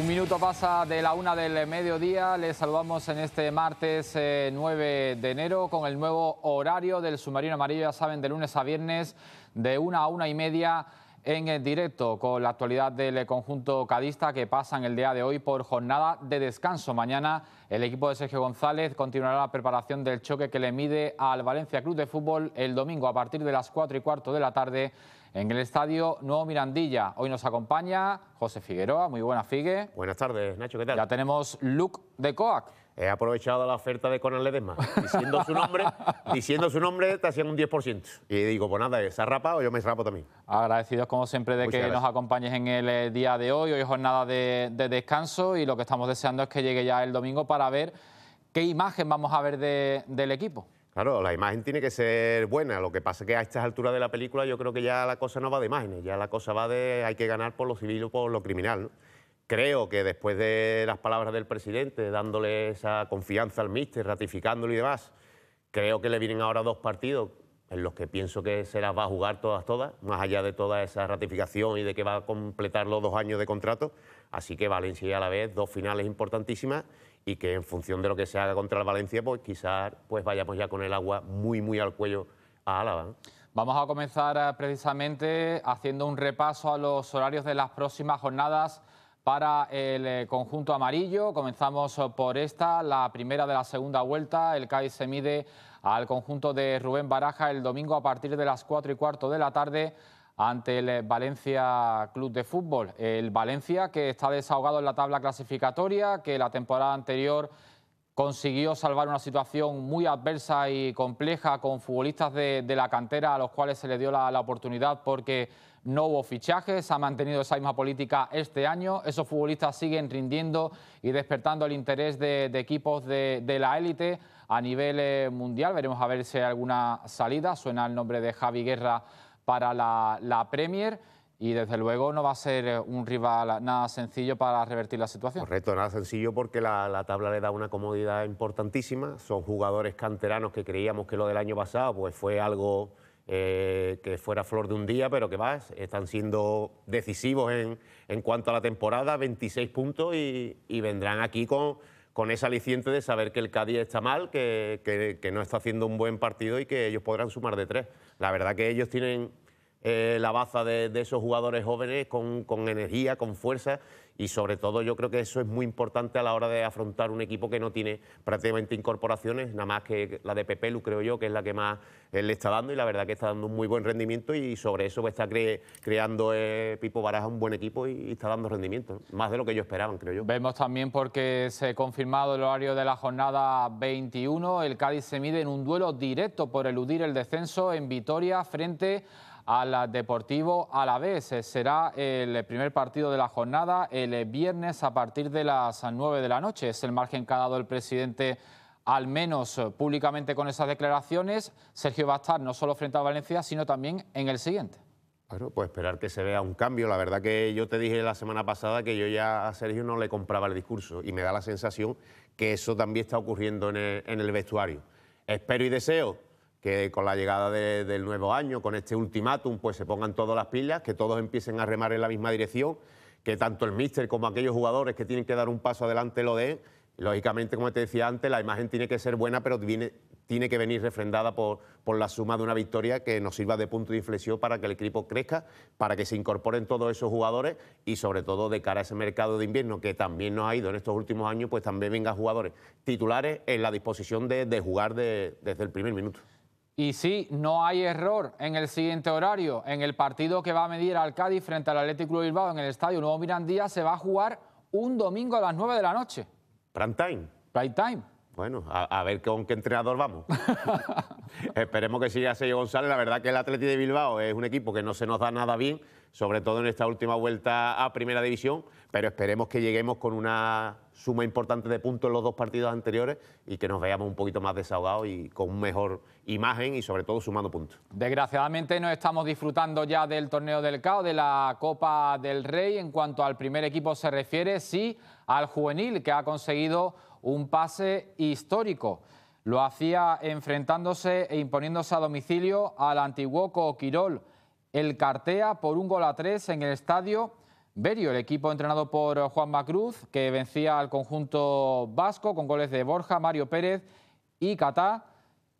Un minuto pasa de la una del mediodía. Les saludamos en este martes 9 eh, de enero con el nuevo horario del submarino amarillo. Ya saben, de lunes a viernes, de una a una y media en directo con la actualidad del conjunto cadista que pasa en el día de hoy por jornada de descanso. Mañana el equipo de Sergio González continuará la preparación del choque que le mide al Valencia Club de Fútbol el domingo a partir de las cuatro y cuarto de la tarde en el Estadio Nuevo Mirandilla. Hoy nos acompaña José Figueroa. Muy buenas, Figue. Buenas tardes, Nacho. ¿Qué tal? Ya tenemos Luke de Coac. He aprovechado la oferta de Conan Ledesma. Diciendo su nombre, diciendo su nombre te hacían un 10%. Y digo, pues nada, ¿se rapa o yo me rapo también? Agradecidos como siempre de que nos acompañes en el eh, día de hoy. Hoy es jornada de, descanso y lo que estamos deseando es que llegue ya el domingo para ver qué imagen vamos a ver del equipo. Claro, la imagen tiene que ser buena. Lo que pasa es que a estas alturas de la película yo creo que ya la cosa no va de imágenes, ya la cosa va de hay que ganar por lo civil o por lo criminal. Creo que después de las palabras del presidente, dándole esa confianza al míster, ratificándolo y demás, creo que le vienen ahora dos partidos en los que pienso que se las va a jugar todas, todas, más allá de toda esa ratificación y de que va a completar los dos años de contrato. Así que Valencia y a la vez, dos finales importantísimas y que en función de lo que se haga contra el Valencia, pues quizás pues vayamos ya con el agua muy, muy al cuello a Álava. Vamos a comenzar eh, precisamente haciendo un repaso a los horarios de las próximas jornadas para el eh, conjunto amarillo. Comenzamos eh, por esta, la primera de la segunda vuelta. El CAI se mide al conjunto de Rubén Baraja el domingo a partir de las 4 y cuarto de la tarde ante el Valencia Club de Fútbol. El Valencia que está desahogado en la tabla clasificatoria, que la temporada anterior consiguió salvar una situación muy adversa y compleja con futbolistas de, la cantera a los cuales se le dio la, oportunidad porque no hubo fichajes, ha mantenido esa misma política este año, esos futbolistas siguen rindiendo y despertando el interés de, equipos de, de la élite a nivel eh, mundial, veremos a ver si hay alguna salida, suena el nombre de Javi Guerra para la, Premier y desde luego no va a ser eh, un rival nada sencillo para revertir la situación. Correcto, nada sencillo porque la, tabla le da una comodidad importantísima. Son jugadores canteranos que creíamos que lo del año pasado pues fue algo eh, que fuera flor de un día, pero que va, están siendo decisivos en, en cuanto a la temporada, 26 puntos y, vendrán aquí con, con ese aliciente de saber que el Cádiz está mal, que, que no está haciendo un buen partido y que ellos podrán sumar de tres. La verdad que ellos tienen eh, la baza de, esos jugadores jóvenes con, energía, con fuerza y sobre todo yo creo que eso es muy importante a la hora de afrontar un equipo que no tiene prácticamente incorporaciones, nada más que la de Pepelu creo yo que es la que más eh, le está dando y la verdad que está dando un muy buen rendimiento y sobre eso pues está creando eh, Pipo Baraja un buen equipo y, está dando rendimiento, más de lo que ellos esperaban creo yo. Vemos también porque se ha confirmado el horario de la jornada 21, el Cádiz se mide en un duelo directo por eludir el descenso en Vitoria frente a al Deportivo a la vez. Será el primer partido de la jornada el viernes a partir de las 9 de la noche. Es el margen que ha dado el presidente al menos públicamente con esas declaraciones, Sergio va a estar no solo frente a Valencia, sino también en el siguiente. Bueno, pues esperar que se vea un cambio. La verdad que yo te dije la semana pasada que yo ya a Sergio no le compraba el discurso y me da la sensación que eso también está ocurriendo en el, en el vestuario. Espero y deseo que con la llegada del nuevo año, con este ultimátum, pues se pongan todas las pilas, que todos empiecen a remar en la misma dirección, que tanto el míster como aquellos jugadores que tienen que dar un paso adelante lo den. Lógicamente, como te decía antes, la imagen tiene que ser buena, pero tiene que venir refrendada por, la suma de una victoria que nos sirva de punto de inflexión para que el equipo crezca, para que se incorporen todos esos jugadores y sobre todo de cara a ese mercado de invierno que también nos ha ido en estos últimos años, pues también vengan jugadores titulares en la disposición de, jugar desde el primer minuto. Y si no hay error en el siguiente horario. En el partido que va a medir al frente al Atlético de Bilbao en el Estadio Nuevo Mirandía se va a jugar un domingo a las 9 de la noche. Prime time. Prime time. Bueno, a, ver con qué entrenador vamos. Esperemos que siga Sergio González. La verdad que el Atlético de Bilbao es un equipo que no se nos da nada bien sobre todo en esta última vuelta a Primera División, pero esperemos que lleguemos con una suma importante de puntos en los dos partidos anteriores y que nos veamos un poquito más desahogados y con mejor imagen y sobre todo sumando puntos. Desgraciadamente no estamos disfrutando ya del torneo del CAO, de la Copa del Rey, en cuanto al primer equipo se refiere, sí al juvenil que ha conseguido un pase histórico. Lo hacía enfrentándose e imponiéndose a domicilio al antiguo Coquirol el Cartea por un gol a tres en el estadio Berio, el equipo entrenado por Juan Macruz, que vencía al conjunto vasco con goles de Borja, Mario Pérez y Catá,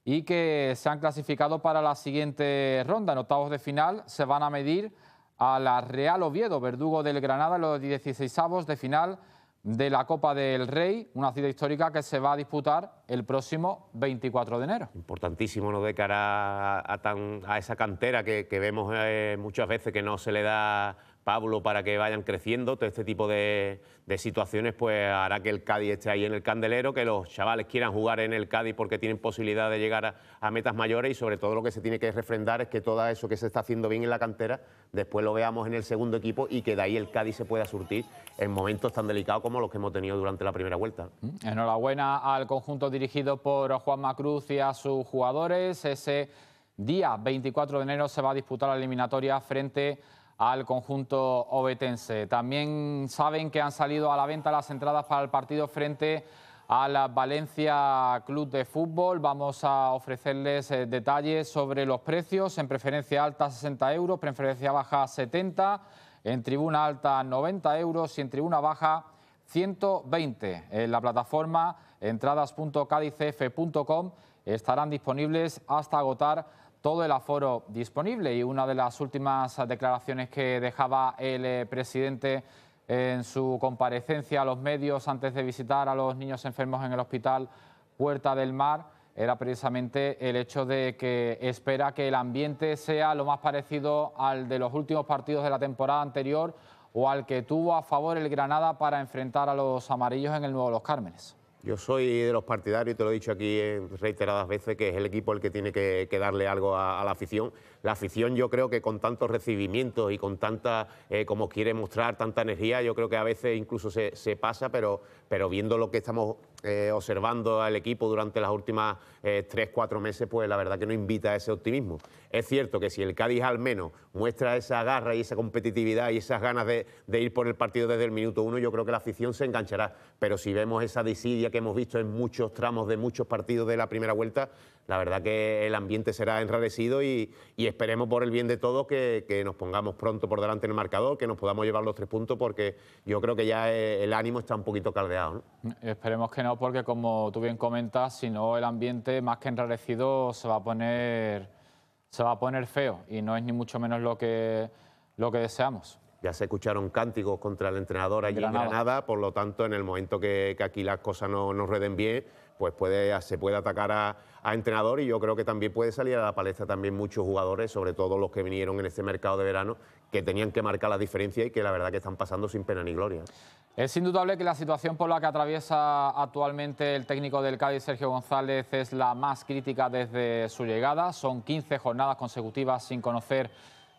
y que se han clasificado para la siguiente ronda. En octavos de final se van a medir a la Real Oviedo, verdugo del Granada, en los 16avos de final de la Copa del Rey, una cita histórica que se va a disputar el próximo 24 de enero. Importantísimo, ¿no? De cara a, tan, a esa cantera que, vemos eh, muchas veces que no se le da Pablo para que vayan creciendo. Todo este tipo de, situaciones pues hará que el Cádiz esté ahí en el candelero, que los chavales quieran jugar en el Cádiz porque tienen posibilidad de llegar a, metas mayores y sobre todo lo que se tiene que refrendar es que todo eso que se está haciendo bien en la cantera después lo veamos en el segundo equipo y que de ahí el Cádiz se pueda surtir en momentos tan delicados como los que hemos tenido durante la primera vuelta. Mm. Enhorabuena al conjunto dirigido por Juan Macruz y a sus jugadores. Ese día 24 de enero se va a disputar la eliminatoria frente al conjunto obetense. También saben que han salido a la venta las entradas para el partido frente a la Valencia Club de Fútbol. Vamos a ofrecerles eh, detalles sobre los precios. En preferencia alta 60 euros, preferencia baja 70, en tribuna alta 90 euros y en tribuna baja 120. En la plataforma entradas.cadicef.com estarán disponibles hasta agotar todo el aforo disponible. Y una de las últimas declaraciones que dejaba el eh, presidente en su comparecencia a los medios antes de visitar a los niños enfermos en el hospital Puerta del Mar era precisamente el hecho de que espera que el ambiente sea lo más parecido al de los últimos partidos de la temporada anterior o al que tuvo a favor el Granada para enfrentar a los amarillos en el Nuevo Los Cármenes. Yo soy de los partidarios, te lo he dicho aquí eh, reiteradas veces, que es el equipo el que tiene que, darle algo a, la afición. La afición yo creo que con tantos recibimientos y con tanta, eh, como quiere mostrar, tanta energía, yo creo que a veces incluso se, pasa, pero, pero viendo lo que estamos eh, observando al equipo durante las últimas eh, tres, cuatro meses, pues la verdad que no invita a ese optimismo. Es cierto que si el Cádiz al menos muestra esa garra y esa competitividad y esas ganas de, ir por el partido desde el minuto uno, yo creo que la afición se enganchará. Pero si vemos esa disidia que hemos visto en muchos tramos de muchos partidos de la primera vuelta, la verdad que el ambiente será enrarecido y, esperemos por el bien de todos que, nos pongamos pronto por delante en el marcador, que nos podamos llevar los tres puntos, porque yo creo que ya eh, el ánimo está un poquito caldeado. Esperemos que no porque, como tú bien comentas, si no el ambiente más que enrarecido se va a poner, se va a poner feo y no es ni mucho menos lo que, lo que deseamos. Ya se escucharon cánticos contra el entrenador allí en Granada, por lo tanto, en el momento que, que aquí las cosas no nos reden bien, pues puede, se puede atacar a, a, entrenador y yo creo que también puede salir a la palestra también muchos jugadores, sobre todo los que vinieron en este mercado de verano, que tenían que marcar la diferencia y que la verdad que están pasando sin pena ni gloria. Es indudable que la situación por la que atraviesa actualmente el técnico del Cádiz, Sergio González, es la más crítica desde su llegada. Son 15 jornadas consecutivas sin conocer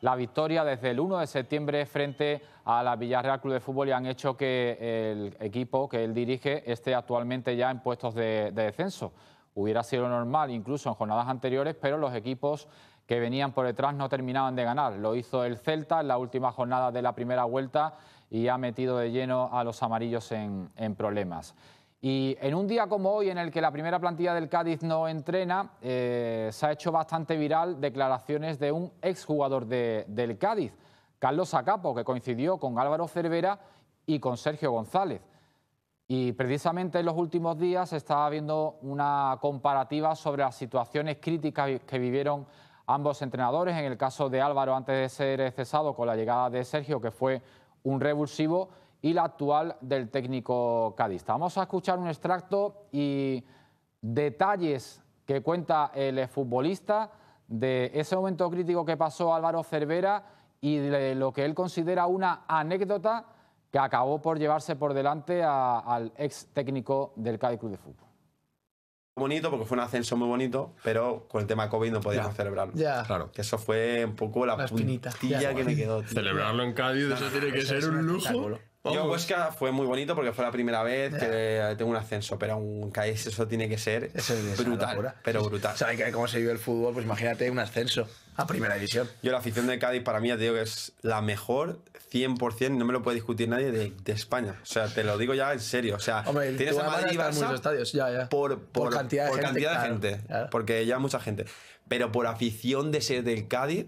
la victoria desde el 1 de septiembre frente a la Villarreal Club de Fútbol y han hecho que el equipo que él dirige esté actualmente ya en puestos de, de descenso. Hubiera sido normal incluso en jornadas anteriores, pero los equipos que venían por detrás no terminaban de ganar. Lo hizo el Celta en la última jornada de la primera vuelta y ha metido de lleno a los amarillos en, problemas. Y en un día como hoy, en el que la primera plantilla del Cádiz no entrena, eh, se ha hecho bastante viral declaraciones de un exjugador del Cádiz, Carlos Acapo, que coincidió con Álvaro Cervera y con Sergio González. Y precisamente en los últimos días se estaba viendo una comparativa sobre las situaciones críticas que vivieron ambos entrenadores. En el caso de Álvaro, antes de ser cesado con la llegada de Sergio, que fue un revulsivo, y la actual del técnico cadista. Vamos a escuchar un extracto y detalles que cuenta el futbolista de ese momento crítico que pasó Álvaro Cervera y de lo que él considera una anécdota que acabó por llevarse por delante al ex técnico del Cádiz Club de Fútbol bonito porque fue un ascenso muy bonito, pero con el tema COVID no podíamos celebrarlo. Ya. Claro. Que eso fue un poco la, la que me quedó. Celebrarlo en Cádiz, eso tiene que ser un lujo. Yo pues, fue muy bonito porque fue la primera vez que tengo un ascenso, pero un Cádiz eso tiene que ser brutal, pero brutal. ¿Sabes cómo se vive el fútbol? Pues imagínate un ascenso a primera división. Yo la afición de Cádiz para mí te digo que es la mejor 100%, no me lo puede discutir nadie de, España. O sea, te lo digo ya en serio. O sea, tienes a Madrid y estadios. Ya, ya. Por, cantidad de gente, cantidad de gente porque ya mucha gente. Pero por afición de ser del Cádiz,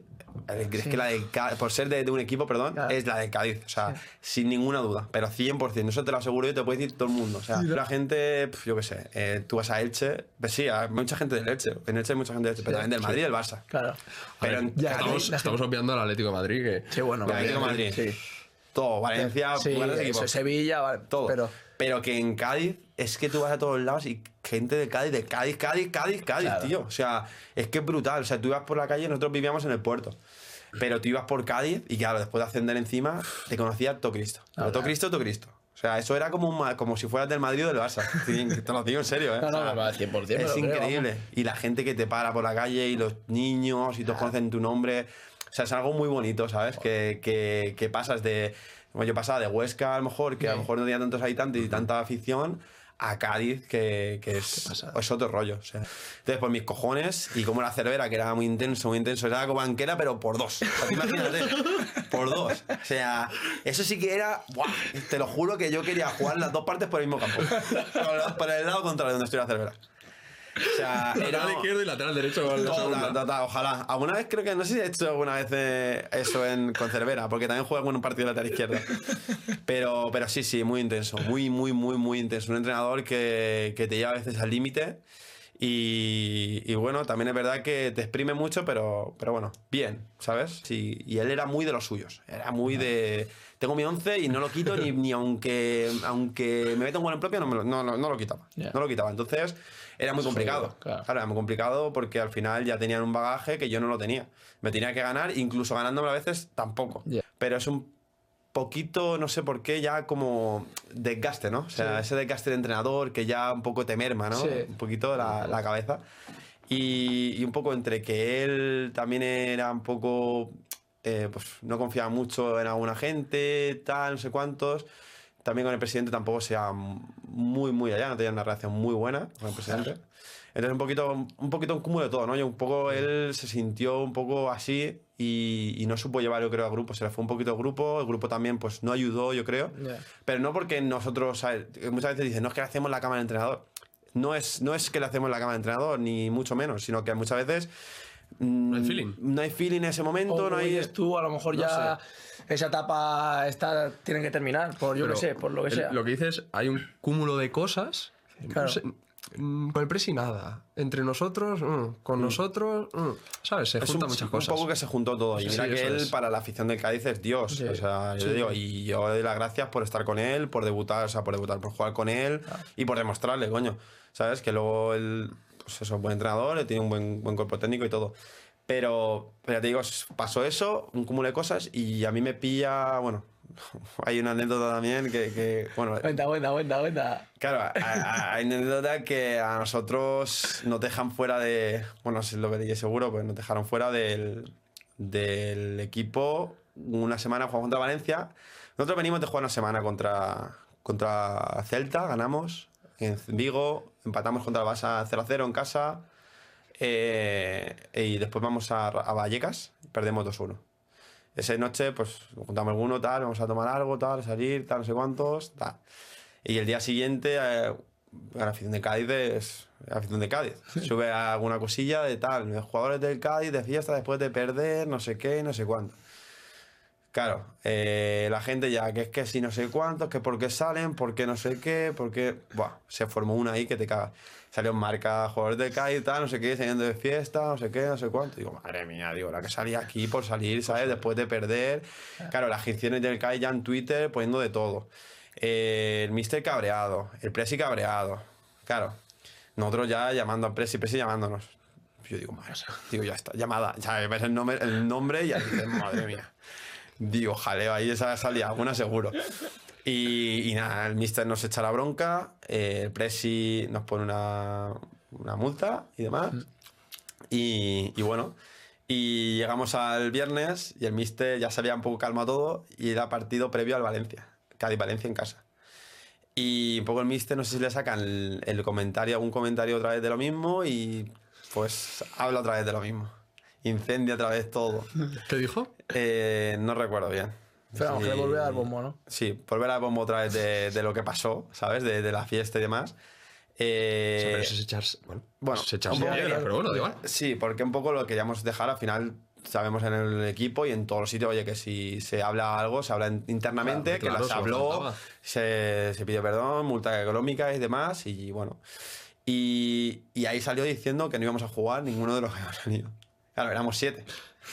¿Crees que la de por ser de, un equipo, perdón, es la de Cádiz? O sea, sin ninguna duda, pero 100%, eso te lo aseguro yo, te lo puede decir todo el mundo. O sea, la gente, yo qué sé, eh, tú vas a Elche, pues sí, hay mucha gente de Elche, en Elche hay mucha gente de Elche, pero también del Madrid y del Barça. Claro. Pero ya, estamos, obviando al Atlético de Madrid, que... Sí, bueno, el Atlético Madrid. sí todo, Valencia, Sevilla, vale, todo. Pero... pero que en Cádiz es que tú vas a todos lados y gente de Cádiz, de Cádiz, Cádiz, Cádiz, Cádiz, tío. O sea, es que es brutal. O sea, tú ibas por la calle, nosotros vivíamos en el puerto. Pero tú ibas por Cádiz y claro, después de ascender encima, te conocía todo ah, Cristo. Todo Cristo, todo Cristo. O sea, eso era como, un, como si fueras del Madrid o del Barça. te lo digo en serio, ¿eh? No, no, no, es increíble. y la gente que te para por la calle y los niños y todos conocen tu nombre. O sea, es algo muy bonito, ¿sabes? Que, que, que pasas de... Como yo pasaba de Huesca, a lo mejor, que a lo mejor no tenía tantos habitantes y tanta afición, a Cádiz, que, pues es, otro rollo. Entonces, por mis cojones, y como la cervera, que era muy intenso, muy intenso, era como banquera, pero por dos. imagínate, ¿eh? por dos. O sea, eso sí que era. Te lo juro que yo quería jugar las dos partes por el mismo campo. para el lado contrario, donde estoy la cervera sea, lateral izquierdo y lateral derecho. ojalá. Alguna vez creo que, no sé si he hecho alguna vez eh, eso en, con Cervera, porque también juega en un partido de lateral izquierdo. Pero, pero sí, sí, muy intenso. Muy, muy, muy, muy intenso. Un entrenador que, que te lleva a veces al límite. Y, bueno, también es verdad que te exprime mucho, pero, pero bueno, bien, ¿sabes? Sí, y él era muy de los suyos. Era muy de. Tengo mi 11 y no lo quito, ni, ni aunque, aunque me meta un gol en propio, no, lo, no, no, lo quitaba. No lo quitaba. Entonces era muy complicado. Claro. era muy complicado porque al final ya tenían un bagaje que yo no lo tenía. Me tenía que ganar, incluso ganándome a veces tampoco. Pero es un poquito, no sé por qué, ya como desgaste, ¿no? O sea, ese desgaste de entrenador que ya un poco te merma, ¿no? Un poquito la, la cabeza. Y, un poco entre que él también era un poco, eh, pues no confiaba mucho en alguna gente, tal, no sé cuántos. También con el presidente tampoco sea muy, muy allá, no tenía una relación muy buena con el presidente. Entonces, un poquito, un poquito un cúmulo de todo, ¿no? Y un poco él se sintió un poco así y, no supo llevar, yo creo, al grupo. Se le fue un poquito al grupo, el grupo también, pues, no ayudó, yo creo. Pero no porque nosotros, muchas veces dicen, no es que le hacemos la cama al entrenador. No es, no es que le hacemos la cama al entrenador, ni mucho menos, sino que muchas veces Mm, no hay feeling. No hay feeling en ese momento. no hay... tú, a lo mejor ya esa etapa está, tiene que terminar, por yo sé, por lo que sea. Lo que dices, hay un cúmulo de cosas. Mm, con nada. Entre nosotros, mm, con nosotros, ¿sabes? Se juntan muchas cosas. un poco que se juntó todo. Y mira que él, para la afición del Cádiz, es Dios. Y yo digo, y yo doy las gracias por estar con él, por debutar, o por debutar, por jugar con él y por demostrarle, coño. ¿Sabes? Que luego él pues un buen entrenador, eh, tiene un buen, buen cuerpo técnico y todo. Pero, pero ya te digo, pasó eso, un cúmulo de cosas y a mí me pilla, bueno, hay una anécdota también que, que bueno... Eh, cuenta, cuenta, cuenta, Claro, hay una anécdota que a nosotros nos dejan fuera de, bueno, sé lo veréis seguro, pues nos dejaron fuera del, del equipo una semana jugamos contra Valencia. Nosotros venimos de jugar una semana contra, contra Celta, ganamos, en Vigo, empatamos contra el Barça 0-0 en casa. Eh, y después vamos a, a Vallecas, perdemos 2-1. Esa noche, pues juntamos alguno, tal, vamos a tomar algo, tal, salir, tal, no sé cuántos, tal. Y el día siguiente, eh, la afición de Cádiz es la afición de Cádiz. Sube alguna cosilla de tal, los jugadores del Cádiz de fiesta después de perder, no sé qué, no sé cuánto. Claro, eh, la gente ya que es que si no sé cuántos, que por qué salen, por qué no sé qué, porque se formó una ahí que te caga, Salió marca, jugadores de CAI y tal, no sé qué, saliendo de fiesta, no sé qué, no sé cuánto. Digo, madre mía, digo, la que salía aquí por salir, ¿sabes? Después de perder. Claro, las gestiones del CAI ya en Twitter poniendo de todo. Eh, el Mister cabreado, el Presi cabreado. Claro, nosotros ya llamando al Presi, Presi llamándonos. Yo digo, madre, digo, ya está, llamada, ya ves el nombre, el nombre y ya dices, madre mía digo, jaleo, ahí esa salía alguna seguro. Y, nada, el mister nos echa la bronca, eh, el presi nos pone una, multa y demás. Mm. Y, bueno, y llegamos al viernes y el mister ya se había un poco calma todo y era partido previo al Valencia, Cádiz-Valencia en casa. Y un poco el mister, no sé si le sacan el, el comentario, algún comentario otra vez de lo mismo y pues habla otra vez de lo mismo incendia otra vez todo. ¿Qué dijo? Eh, no recuerdo bien. Pero sí. volver al bombo, ¿no? Sí, volver al bombo otra vez de, lo que pasó, ¿sabes? De, la fiesta y demás. Eh, pero eso es echarse. Bueno, bueno es pero bueno, igual. Sí, porque un poco lo queríamos dejar al final. Sabemos en el equipo y en todos los sitios, oye, que si se habla algo, se habla internamente, que las habló, se, pidió pide perdón, multa económica y demás, y bueno. Y, ahí salió diciendo que no íbamos a jugar ninguno de los que hemos salido. Claro, éramos siete.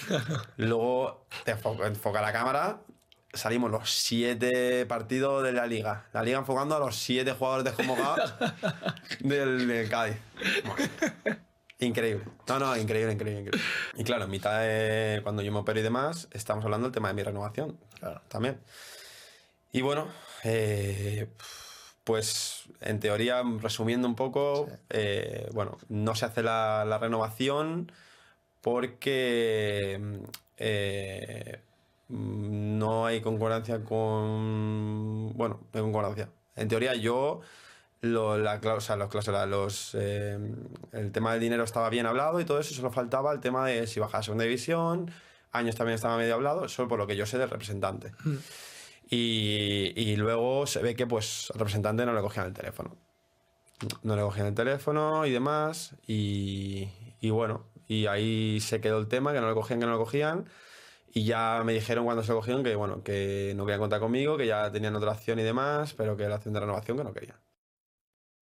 Luego te enfoca, la cámara, salimos los siete partidos de la liga. La liga enfocando a los siete jugadores de del, del Cádiz. increíble. No, no, increíble, increíble, increíble. Y claro, en mitad de cuando yo me opero y demás, estamos hablando del tema de mi renovación. Claro. También. Y bueno, eh, pues en teoría, resumiendo un poco, eh, bueno, no se hace la renovación porque mm, eh, mm, no hay concordancia con... Bueno, hay concordancia. En teoría yo... la los, eh, el tema del dinero estaba bien hablado y todo eso, solo faltaba el tema de si bajaba a segunda división, años también estaba medio hablado, solo por lo que yo sé del representante. Mm. Y, luego se ve que pues al representante no le cogían el teléfono. No le cogían el teléfono y demás. Y, y bueno, y ahí se quedó el tema, que no lo cogían, que no lo cogían. Y ya me dijeron cuando se lo cogieron que, bueno, que no querían contar conmigo, que ya tenían otra acción y demás, pero que la acción de renovación que no querían.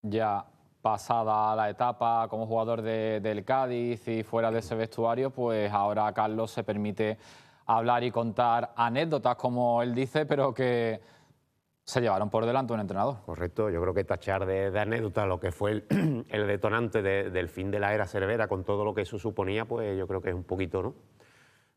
Ya pasada la etapa como jugador del Cádiz y fuera de ese vestuario, pues ahora Carlos se permite hablar y contar anécdotas, como él dice, pero que se llevaron por delante un entrenador. Correcto, yo creo que tachar de, anécdota lo que fue el, detonante del fin de la era Cervera con todo lo que eso suponía, pues yo creo que es un poquito, ¿no?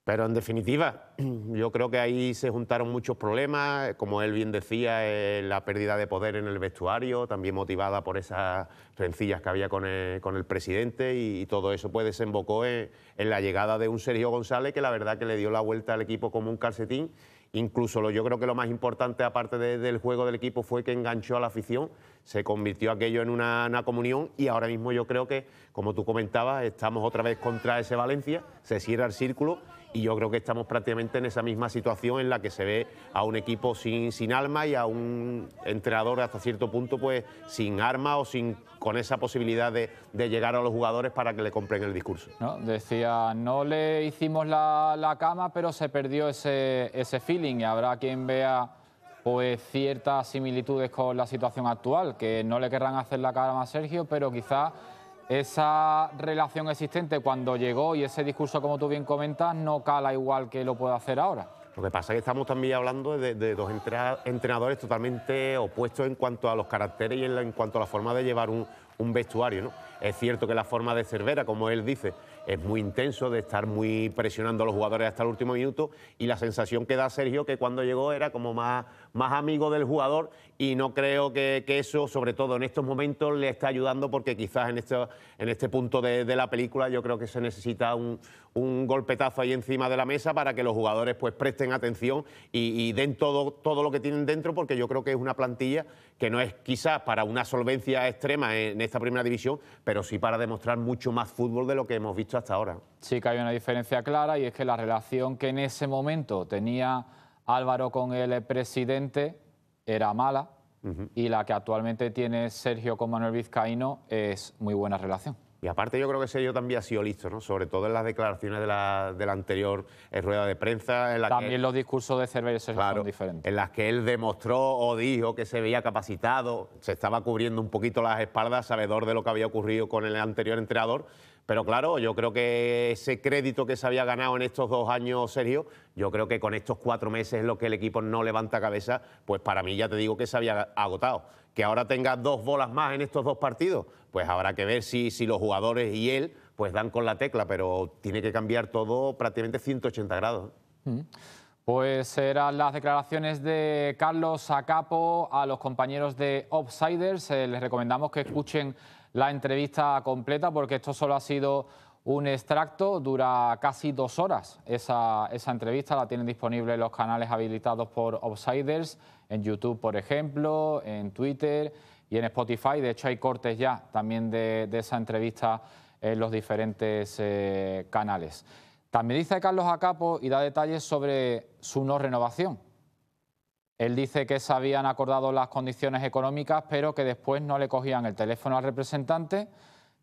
Pero en definitiva, yo creo que ahí se juntaron muchos problemas, como él bien decía, eh, la pérdida de poder en el vestuario, también motivada por esas rencillas que había con el, presidente y, todo eso pues desembocó en la llegada de un Sergio González que la verdad que le dio la vuelta al equipo como un calcetín Incluso lo, yo creo que lo más importante, aparte del juego del equipo, fue que enganchó a la afición, se convirtió aquello en una, comunión y ahora mismo yo creo que, como tú comentabas, estamos otra vez contra ese Valencia, se cierra el círculo y yo creo que estamos prácticamente en esa misma situación en la que se ve a un equipo sin, sin alma y a un entrenador hasta cierto punto pues sin arma o sin con esa posibilidad de, de llegar a los jugadores para que le compren el discurso. No, decía, no le hicimos la, la cama, pero se perdió ese, ese feeling y habrá quien vea pues ciertas similitudes con la situación actual, que no le querrán hacer la cama a Sergio, pero quizás esa relación existente cuando llegó y ese discurso, como tú bien comentas, no cala igual que lo puede hacer ahora. Lo que pasa es que estamos también hablando de, dos entrenadores totalmente opuestos en cuanto a los caracteres y en, cuanto a la forma de llevar un, vestuario. Es cierto que la forma de Cervera, como él dice, es muy intenso, de estar muy presionando a los jugadores hasta el último minuto y la sensación que da Sergio que cuando llegó era como más, más amigo del jugador y no creo que, eso, sobre todo en estos momentos, le está ayudando porque quizás en este, en este punto de, la película yo creo que se necesita un, golpetazo ahí encima de la mesa para que los jugadores pues presten atención y, den todo, todo lo que tienen dentro porque yo creo que es una plantilla que no es quizás para una solvencia extrema en esta primera división, pero sí para demostrar mucho más fútbol de lo que hemos visto hasta ahora. Sí que hay una diferencia clara y es que la relación que en ese momento tenía Álvaro con el presidente era mala y la que actualmente tiene Sergio con Manuel Vizcaíno es muy buena relación. Y aparte yo creo que Sergio también ha sido listo, ¿no? Sobre todo en las declaraciones de la, anterior rueda de prensa. también los discursos de Cervera son diferentes. En las que él demostró o dijo que se veía capacitado, se estaba cubriendo un poquito las espaldas, sabedor de lo que había ocurrido con el anterior entrenador, pero claro, yo creo que ese crédito que se había ganado en estos dos años, Sergio, yo creo que con estos cuatro meses en los que el equipo no levanta cabeza, pues para mí ya te digo que se había agotado. Que ahora tenga dos bolas más en estos dos partidos, pues habrá que ver si, si los jugadores y él pues dan con la tecla, pero tiene que cambiar todo prácticamente 180 grados. Mm. Pues eran las declaraciones de Carlos Acapo a los compañeros de Opsiders. Eh, les recomendamos que escuchen la entrevista completa porque esto solo ha sido un extracto, dura casi dos horas esa, entrevista, la tienen disponible en los canales habilitados por Outsiders, en YouTube por ejemplo, en Twitter y en Spotify. De hecho hay cortes ya también de, esa entrevista en los diferentes eh, canales. También dice Carlos Acapo y da detalles sobre su no renovación. Él dice que se habían acordado las condiciones económicas, pero que después no le cogían el teléfono al representante,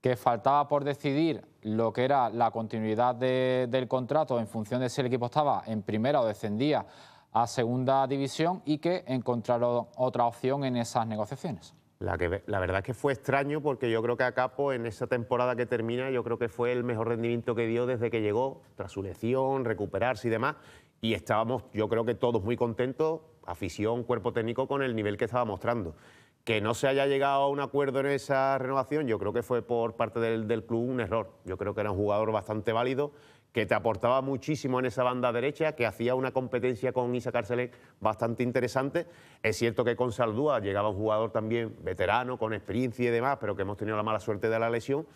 que faltaba por decidir lo que era la continuidad del contrato en función de si el equipo estaba en primera o descendía a segunda división y que encontraron otra opción en esas negociaciones. La, verdad es que fue extraño porque yo creo que a Capo en esa temporada que termina yo creo que fue el mejor rendimiento que dio desde que llegó, tras su lesión, recuperarse y demás. Y estábamos yo creo que todos muy contentos, afición, cuerpo técnico, con el nivel que estaba mostrando. Que no se haya llegado a un acuerdo en esa renovación yo creo que fue por parte del club un error. Yo creo que era un jugador bastante válido que te aportaba muchísimo en esa banda derecha, que hacía una competencia con Isa Arcelet... bastante interesante. Es cierto que con Saldúa llegaba un jugador también veterano, con experiencia y demás, pero que hemos tenido la mala suerte de la lesión.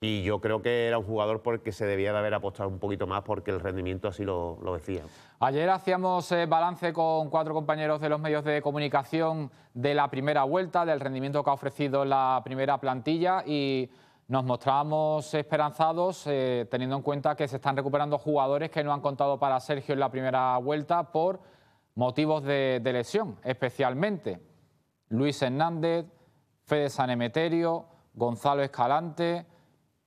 Y yo creo que era un jugador por el que se debía de haber apostado un poquito más porque el rendimiento así lo, lo decía. Ayer hacíamos eh, balance con cuatro compañeros de los medios de comunicación de la primera vuelta, del rendimiento que ha ofrecido la primera plantilla y nos mostrábamos esperanzados eh, teniendo en cuenta que se están recuperando jugadores que no han contado para Sergio en la primera vuelta por motivos de, lesión, especialmente Luis Hernández, Fede Sanemeterio, Gonzalo Escalante.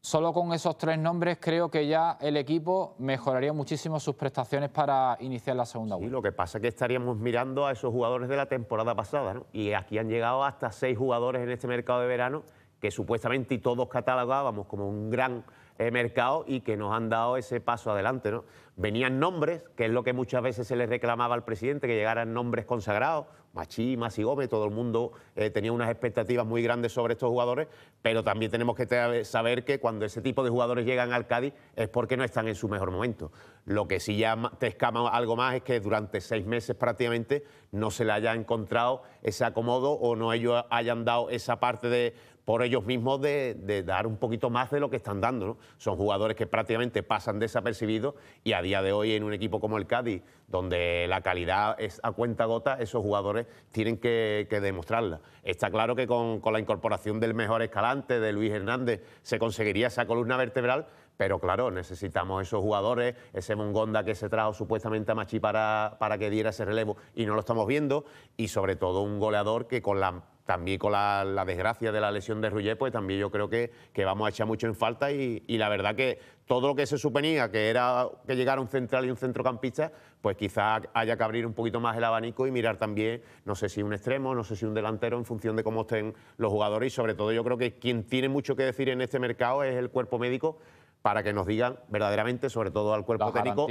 Solo con esos tres nombres creo que ya el equipo mejoraría muchísimo sus prestaciones para iniciar la segunda vuelta. Y lo que pasa es que estaríamos mirando a esos jugadores de la temporada pasada, Y aquí han llegado hasta seis jugadores en este mercado de verano que supuestamente todos catalogábamos como un gran eh, mercado y que nos han dado ese paso adelante. ¿no? Venían nombres, que es lo que muchas veces se les reclamaba al presidente, que llegaran nombres consagrados, machi Masi Gómez, todo el mundo eh, tenía unas expectativas muy grandes sobre estos jugadores, pero también tenemos que saber que cuando ese tipo de jugadores llegan al Cádiz es porque no están en su mejor momento. Lo que sí ya te escama algo más es que durante seis meses prácticamente no se le haya encontrado ese acomodo o no ellos hayan dado esa parte de, por ellos mismos de, dar un poquito más de lo que están dando. Son jugadores que prácticamente pasan desapercibidos y a día de hoy en un equipo como el Cádiz, donde la calidad es a cuenta gota, esos jugadores tienen que, demostrarla. Está claro que con la incorporación del mejor escalante, de Luis Hernández, se conseguiría esa columna vertebral, pero claro, necesitamos esos jugadores, ese Mongonda que se trajo supuestamente a Machi para, para que diera ese relevo y no lo estamos viendo. Y sobre todo un goleador que con la también con la, desgracia de la lesión de Ruller, pues también yo creo que, vamos a echar mucho en falta y, y, la verdad que todo lo que se suponía que era que llegara un central y un centrocampista, pues quizá haya que abrir un poquito más el abanico y mirar también, no sé si un extremo, no sé si un delantero, en función de cómo estén los jugadores y sobre todo yo creo que quien tiene mucho que decir en este mercado es el cuerpo médico, para que nos digan verdaderamente, sobre todo al cuerpo técnico,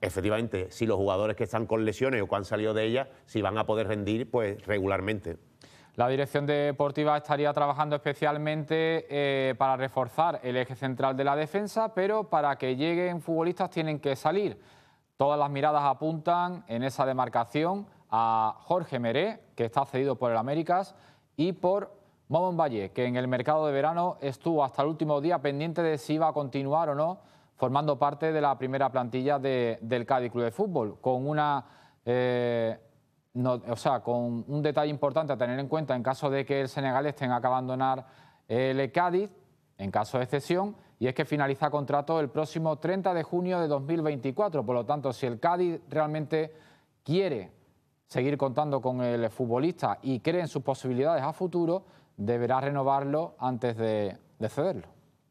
efectivamente, si los jugadores que están con lesiones o que han salido de ellas, si van a poder rendir pues regularmente. La dirección deportiva estaría trabajando especialmente eh, para reforzar el eje central de la defensa, pero para que lleguen futbolistas tienen que salir. Todas las miradas apuntan en esa demarcación a Jorge Meré, que está cedido por el Américas, y por Momon Valle, que en el mercado de verano estuvo hasta el último día pendiente de si iba a continuar o no formando parte de la primera plantilla del Cádiz Club de Fútbol, con una... Eh, o sea, con un detalle importante a tener en cuenta en caso de que el senegalés tenga que abandonar el Cádiz, en caso de cesión, y es que finaliza contrato el próximo 30 de junio de 2024. Por lo tanto, si el Cádiz realmente quiere seguir contando con el futbolista y cree en sus posibilidades a futuro, deberá renovarlo antes de, cederlo.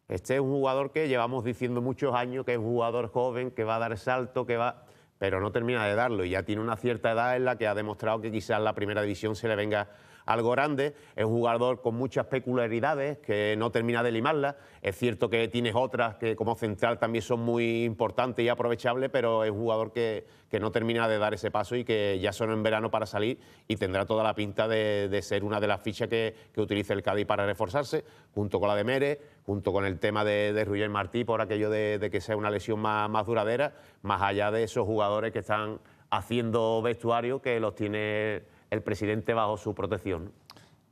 Este es un jugador que llevamos diciendo muchos años que es un jugador joven, que va a dar salto, que va. pero no termina de darlo y ya tiene una cierta edad en la que ha demostrado que quizás la primera división se le venga algo grande. Es un jugador con muchas peculiaridades que no termina de limarlas. Es cierto que tienes otras que como central también son muy importantes y aprovechables, pero es un jugador que, que no termina de dar ese paso y que ya son en verano para salir y tendrá toda la pinta de, ser una de las fichas que, que utilice el Cádiz para reforzarse, junto con la de Mere, junto con el tema de, de Martí por aquello de, que sea una lesión más, más duradera, más allá de esos jugadores que están haciendo vestuario que los tiene el presidente bajo su protección.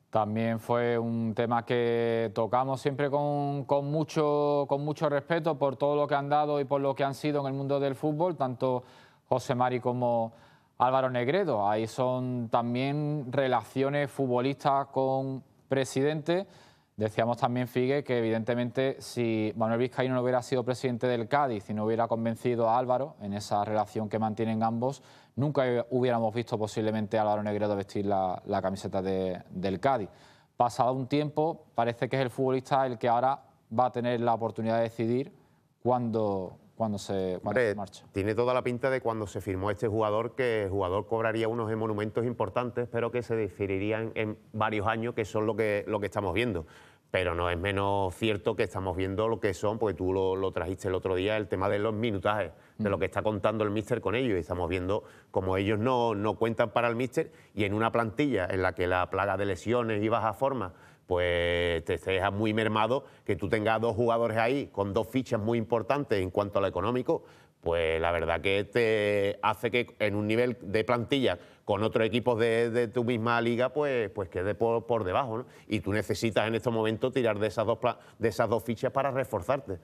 También fue un tema que tocamos siempre con, mucho, con mucho respeto por todo lo que han dado y por lo que han sido en el mundo del fútbol, tanto José Mari como Álvaro Negredo. Ahí son también relaciones futbolistas con presidente Decíamos también, Figue, que evidentemente si Manuel Vizcaíno no hubiera sido presidente del Cádiz y no hubiera convencido a Álvaro en esa relación que mantienen ambos, nunca hubiéramos visto posiblemente a Álvaro Negredo vestir la, camiseta del Cádiz. Pasado un tiempo, parece que es el futbolista el que ahora va a tener la oportunidad de decidir cuándo, cuando se, marcha. Tiene toda la pinta de cuando se firmó este jugador que el jugador cobraría unos monumentos importantes, pero que se diferirían en varios años, que son lo que, lo que estamos viendo. Pero no es menos cierto que estamos viendo lo que son, porque tú lo, trajiste el otro día, el tema de los minutajes, de lo mm. que está contando el míster con ellos. Y estamos viendo como ellos no, cuentan para el míster y en una plantilla en la que la plaga de lesiones y baja forma pues te deja muy mermado que tú tengas dos jugadores ahí con dos fichas muy importantes en cuanto a lo económico, pues la verdad que te hace que en un nivel de plantilla con otros equipos de, tu misma liga, pues, pues quede por, debajo. ¿no? Y tú necesitas en estos momentos tirar de esas, dos, de esas dos fichas para reforzarte.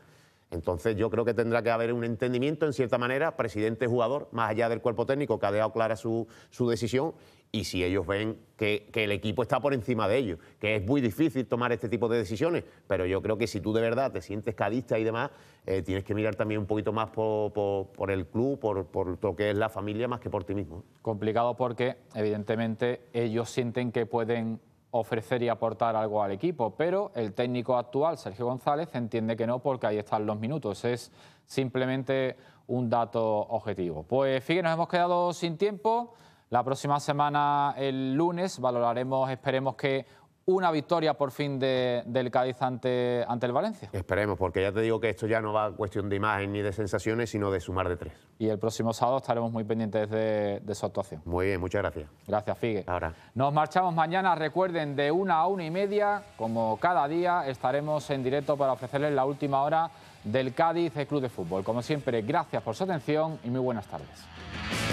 Entonces yo creo que tendrá que haber un entendimiento, en cierta manera, presidente-jugador, más allá del cuerpo técnico, que ha dejado clara su, su decisión, y si ellos ven que, el equipo está por encima de ellos, que es muy difícil tomar este tipo de decisiones, pero yo creo que si tú de verdad te sientes cadista y demás, eh, tienes que mirar también un poquito más por, el club, por, por, lo que es la familia, más que por ti mismo. Complicado porque, evidentemente, ellos sienten que pueden ofrecer y aportar algo al equipo, pero el técnico actual, Sergio González, entiende que no porque ahí están los minutos, es simplemente un dato objetivo. Pues fíjate, nos hemos quedado sin tiempo. La próxima semana, el lunes, valoraremos, esperemos que una victoria por fin del Cádiz ante, ante el Valencia. Esperemos, porque ya te digo que esto ya no va a cuestión de imagen ni de sensaciones, sino de sumar de tres. Y el próximo sábado estaremos muy pendientes de, su actuación. Muy bien, muchas gracias. Gracias, Figue. Ahora. Nos marchamos mañana, recuerden, de una a una y media, como cada día, estaremos en directo para ofrecerles la última hora del Cádiz Club de Fútbol. Como siempre, gracias por su atención y muy buenas tardes.